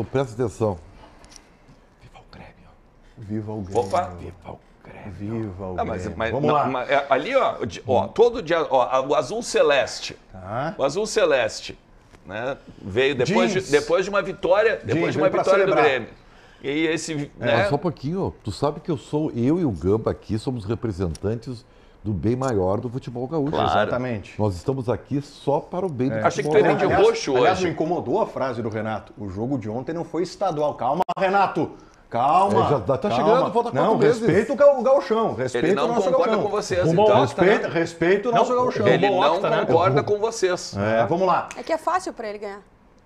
Edson, presta atenção. Viva o Grêmio. Viva o Grêmio. Opa. Viva o Grêmio. Viva o ah, Grêmio. mas, mas, Vamos não, lá. Mas, é, ali, ó, ó, todo dia, ó, o azul celeste. Tá. O azul celeste. Né? Veio depois de, depois de uma vitória, depois Jeans, de uma vitória do Grêmio. E esse, é, né? Só um pouquinho, tu sabe que eu sou, eu e o Gamba aqui somos representantes do bem maior do futebol gaúcho. Claro. Exatamente. Nós estamos aqui só para o bem é. do futebol Achei que tu ia de roxo hoje. Aliás, incomodou a frase do Renato. O jogo de ontem não foi estadual. Calma, Renato. Calma. É, já tá calma. chegando, falta quatro não, meses. o gauchão. Respeita ele não o nosso concorda gauchão. com vocês. então, né? respeita, o nosso não, gauchão. Ele não octa, né? concorda né? com vocês. É, vamos lá. É que é fácil para ele ganhar.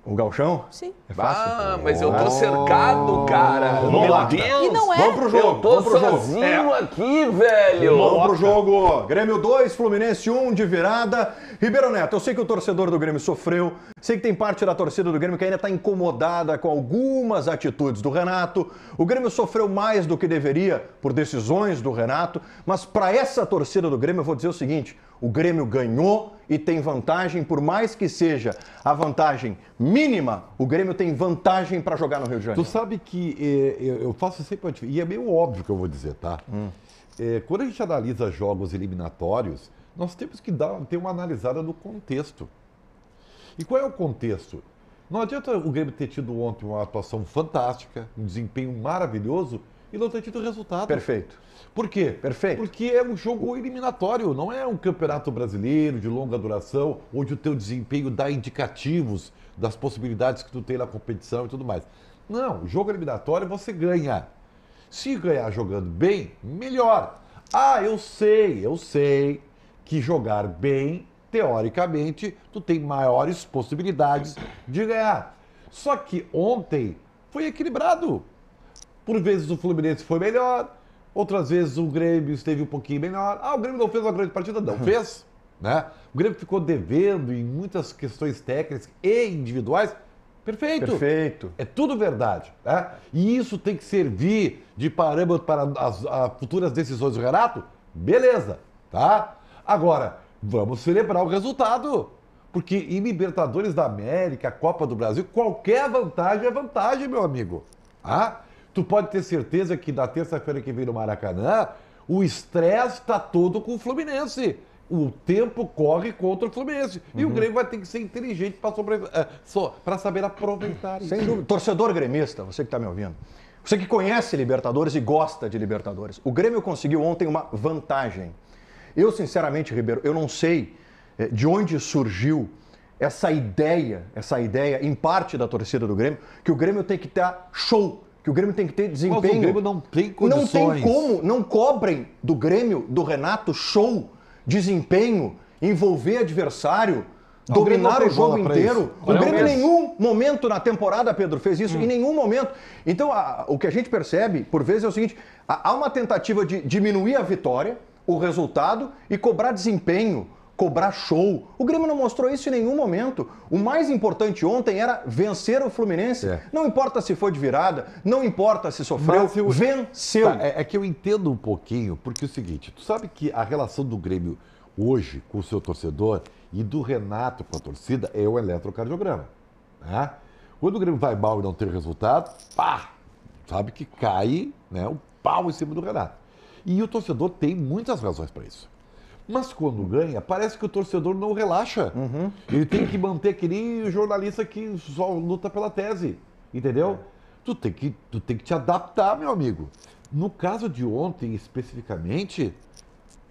O galchão? Sim. É fácil? Ah, mas eu tô oh. cercado, cara. Vamos Meu lá. Deus. E não é. Vamos pro jogo. Eu tô vamos pro sozinho jogo. É. aqui, velho. Vamos Loca. pro jogo. Grêmio 2, Fluminense 1 de virada. Ribeiro Neto, eu sei que o torcedor do Grêmio sofreu. Sei que tem parte da torcida do Grêmio que ainda tá incomodada com algumas atitudes do Renato. O Grêmio sofreu mais do que deveria por decisões do Renato. Mas para essa torcida do Grêmio, eu vou dizer o seguinte. O Grêmio ganhou e tem vantagem, por mais que seja a vantagem mínima, o Grêmio tem vantagem para jogar no Rio de Janeiro. Tu sabe que eh, eu faço sempre e é meio óbvio que eu vou dizer, tá? Hum. Eh, quando a gente analisa jogos eliminatórios, nós temos que dar, ter uma analisada no contexto. E qual é o contexto? Não adianta o Grêmio ter tido ontem uma atuação fantástica, um desempenho maravilhoso, e não ter tido resultado. Perfeito. Por quê? Perfeito. Porque é um jogo eliminatório, não é um campeonato brasileiro de longa duração, onde o teu desempenho dá indicativos das possibilidades que tu tem na competição e tudo mais. Não, jogo eliminatório você ganha. Se ganhar jogando bem, melhor. Ah, eu sei, eu sei que jogar bem, teoricamente, tu tem maiores possibilidades de ganhar. Só que ontem foi equilibrado. Por vezes o Fluminense foi melhor, outras vezes o Grêmio esteve um pouquinho melhor. Ah, o Grêmio não fez uma grande partida? Não fez. Né? O Grêmio ficou devendo em muitas questões técnicas e individuais. Perfeito. Perfeito. É tudo verdade. Né? E isso tem que servir de parâmetro para as, as futuras decisões do Renato? Beleza. Tá? Agora, vamos celebrar o resultado. Porque em Libertadores da América, Copa do Brasil, qualquer vantagem é vantagem, meu amigo. Ah? Tu pode ter certeza que na terça-feira que vem no Maracanã, o estresse está todo com o Fluminense. O tempo corre contra o Fluminense. Uhum. E o uhum. Grêmio vai ter que ser inteligente para sobre... Eh, saber aproveitar isso. Sem dúvida. Torcedor gremista, você que está me ouvindo. Você que conhece Libertadores e gosta de Libertadores. O Grêmio conseguiu ontem uma vantagem. Eu, sinceramente, Ribeiro, eu não sei eh, de onde surgiu essa ideia, essa ideia em parte da torcida do Grêmio, que o Grêmio tem que estar show que o Grêmio tem que ter desempenho. Mas o Grêmio não tem condições. Não tem como, não cobrem do Grêmio, do Renato, show, desempenho, envolver adversário, não, dominar o, o jogo inteiro. O Grêmio em nenhum momento na temporada, Pedro, fez isso, hum. em nenhum momento. Então, a, o que a gente percebe, por vezes, é o seguinte, há uma tentativa de diminuir a vitória, o resultado, e cobrar desempenho, cobrar show. O Grêmio não mostrou isso em nenhum momento. O mais importante ontem era vencer o Fluminense. É. Não importa se foi de virada, não importa se sofreu, eu... venceu. Tá, é, é que eu entendo um pouquinho, porque é o seguinte, tu sabe que a relação do Grêmio hoje com o seu torcedor e do Renato com a torcida é o eletrocardiograma. Né? Quando o Grêmio vai mal e não tem resultado, pá, sabe que cai né, o pau em cima do Renato. E o torcedor tem muitas razões para isso. Mas quando ganha, parece que o torcedor não relaxa. Uhum. Ele tem que manter que nem o jornalista que só luta pela tese. Entendeu? É. Tu, tem que, tu tem que te adaptar, meu amigo. No caso de ontem, especificamente,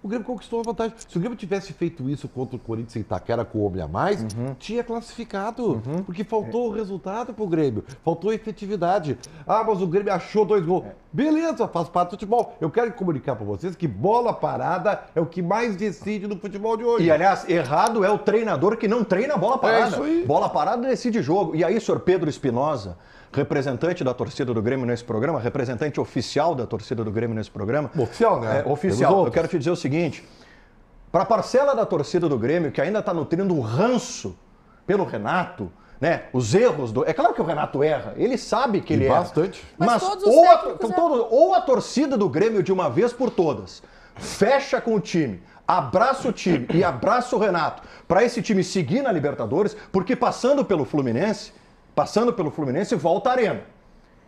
o Grêmio conquistou a vantagem. Se o Grêmio tivesse feito isso contra o Corinthians em Itaquera com o homem a mais, uhum. tinha classificado. Uhum. Porque faltou é. o resultado pro Grêmio. Faltou efetividade. Ah, mas o Grêmio achou dois gols. É. Beleza, faz parte do futebol. Eu quero comunicar para vocês que bola parada é o que mais decide no futebol de hoje. E, aliás, errado é o treinador que não treina bola é parada. É isso aí. Bola parada decide jogo. E aí, senhor Pedro Espinosa, representante da torcida do Grêmio nesse programa, representante oficial da torcida do Grêmio nesse programa. Oficial, né? É, oficial. Eu quero te dizer o seguinte: para a parcela da torcida do Grêmio, que ainda está nutrindo um ranço pelo Renato, né? Os erros do. É claro que o Renato erra, ele sabe que e ele bastante. erra. Bastante. Mas, mas ou, a, então ou a torcida do Grêmio de uma vez por todas fecha com o time, abraça o time e abraça o Renato para esse time seguir na Libertadores, porque passando pelo Fluminense, passando pelo Fluminense, volta a arena.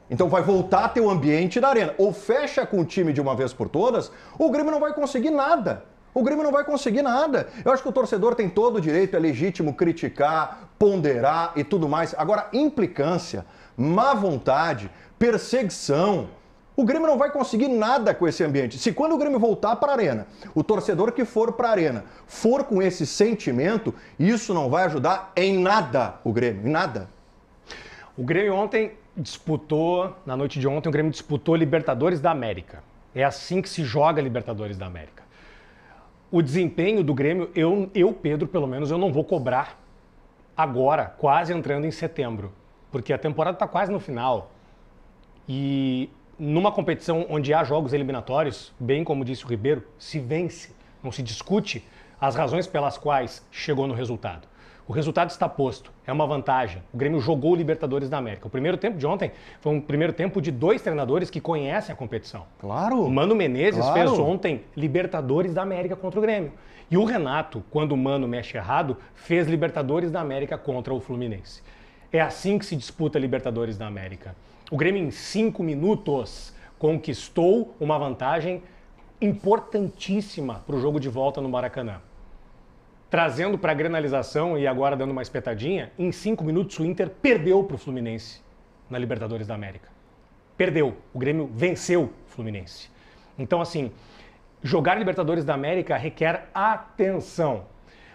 Então vai voltar a ter o ambiente da arena. Ou fecha com o time de uma vez por todas, ou o Grêmio não vai conseguir nada. O Grêmio não vai conseguir nada. Eu acho que o torcedor tem todo o direito, é legítimo criticar, ponderar e tudo mais. Agora, implicância, má vontade, perseguição. O Grêmio não vai conseguir nada com esse ambiente. Se quando o Grêmio voltar para a arena, o torcedor que for para a arena for com esse sentimento, isso não vai ajudar em nada o Grêmio, em nada. O Grêmio ontem disputou, na noite de ontem, o Grêmio disputou Libertadores da América. É assim que se joga Libertadores da América o desempenho do Grêmio, eu, eu, Pedro, pelo menos, eu não vou cobrar agora, quase entrando em setembro, porque a temporada está quase no final. E numa competição onde há jogos eliminatórios, bem como disse o Ribeiro, se vence, não se discute as razões pelas quais chegou no resultado. O resultado está posto, é uma vantagem. O Grêmio jogou o Libertadores da América. O primeiro tempo de ontem foi um primeiro tempo de dois treinadores que conhecem a competição. Claro. O Mano Menezes claro. fez ontem Libertadores da América contra o Grêmio. E o Renato, quando o Mano mexe errado, fez Libertadores da América contra o Fluminense. É assim que se disputa Libertadores da América. O Grêmio, em cinco minutos, conquistou uma vantagem importantíssima para o jogo de volta no Maracanã trazendo para a granalização e agora dando uma espetadinha, em cinco minutos o Inter perdeu para o Fluminense na Libertadores da América. Perdeu. O Grêmio venceu o Fluminense. Então, assim, jogar Libertadores da América requer atenção.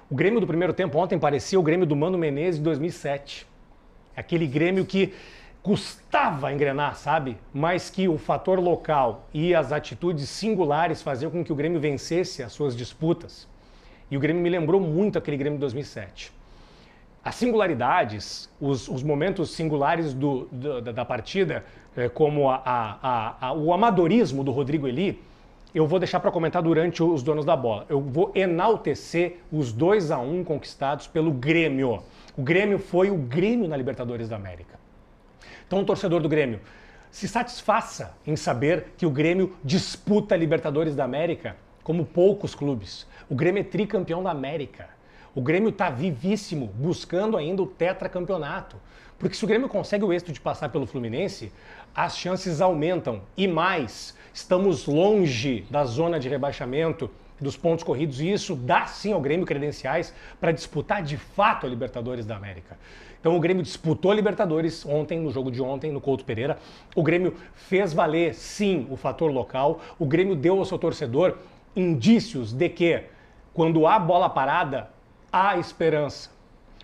O Grêmio do primeiro tempo ontem parecia o Grêmio do Mano Menezes de 2007. Aquele Grêmio que custava engrenar, sabe? Mas que o fator local e as atitudes singulares faziam com que o Grêmio vencesse as suas disputas. E o Grêmio me lembrou muito aquele Grêmio de 2007. As singularidades, os, os momentos singulares do, do, da, partida, é, como a, a, a, o amadorismo do Rodrigo Eli, eu vou deixar para comentar durante os donos da bola. Eu vou enaltecer os 2 a 1 um conquistados pelo Grêmio. O Grêmio foi o Grêmio na Libertadores da América. Então, o torcedor do Grêmio, se satisfaça em saber que o Grêmio disputa a Libertadores da América como poucos clubes. O Grêmio é tricampeão da América. O Grêmio está vivíssimo, buscando ainda o tetracampeonato. Porque se o Grêmio consegue o êxito de passar pelo Fluminense, as chances aumentam. E mais, estamos longe da zona de rebaixamento, dos pontos corridos, e isso dá sim ao Grêmio credenciais para disputar de fato a Libertadores da América. Então o Grêmio disputou a Libertadores ontem, no jogo de ontem, no Couto Pereira. O Grêmio fez valer, sim, o fator local. O Grêmio deu ao seu torcedor indícios de que, quando há bola parada, há esperança.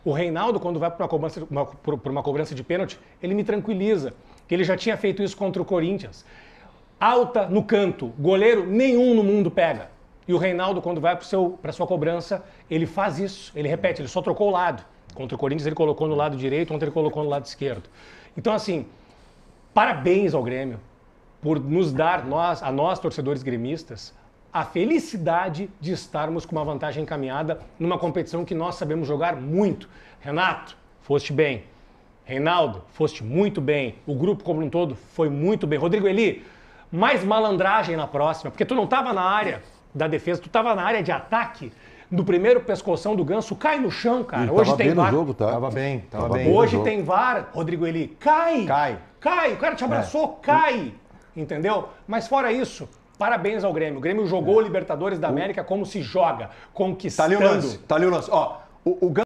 O Reinaldo, quando vai para uma cobrança, uma, por uma cobrança de pênalti, ele me tranquiliza, que ele já tinha feito isso contra o Corinthians. Alta no canto, goleiro nenhum no mundo pega. E o Reinaldo, quando vai para a sua cobrança, ele faz isso, ele repete, ele só trocou o lado. Contra o Corinthians ele colocou no lado direito, ontem ele colocou no lado esquerdo. Então, assim, parabéns ao Grêmio por nos dar, nós, a nós, torcedores gremistas, a felicidade de estarmos com uma vantagem encaminhada numa competição que nós sabemos jogar muito. Renato, foste bem. Reinaldo, foste muito bem. O grupo como um todo foi muito bem. Rodrigo Eli, mais malandragem na próxima, porque tu não estava na área da defesa, tu estava na área de ataque. No primeiro pescoção do Ganso, cai no chão, cara. Hoje tem VAR. Jogo, tá? Tava bem, tava, tava bem. Hoje tem VAR, Rodrigo Eli. Cai! Cai! Cai! O cara te abraçou, é. cai! Entendeu? Mas fora isso, parabéns ao Grêmio. O Grêmio jogou é. Libertadores da América como se joga, conquistando. Tá ali o lance. Tá ali o lance. Ó, o, o...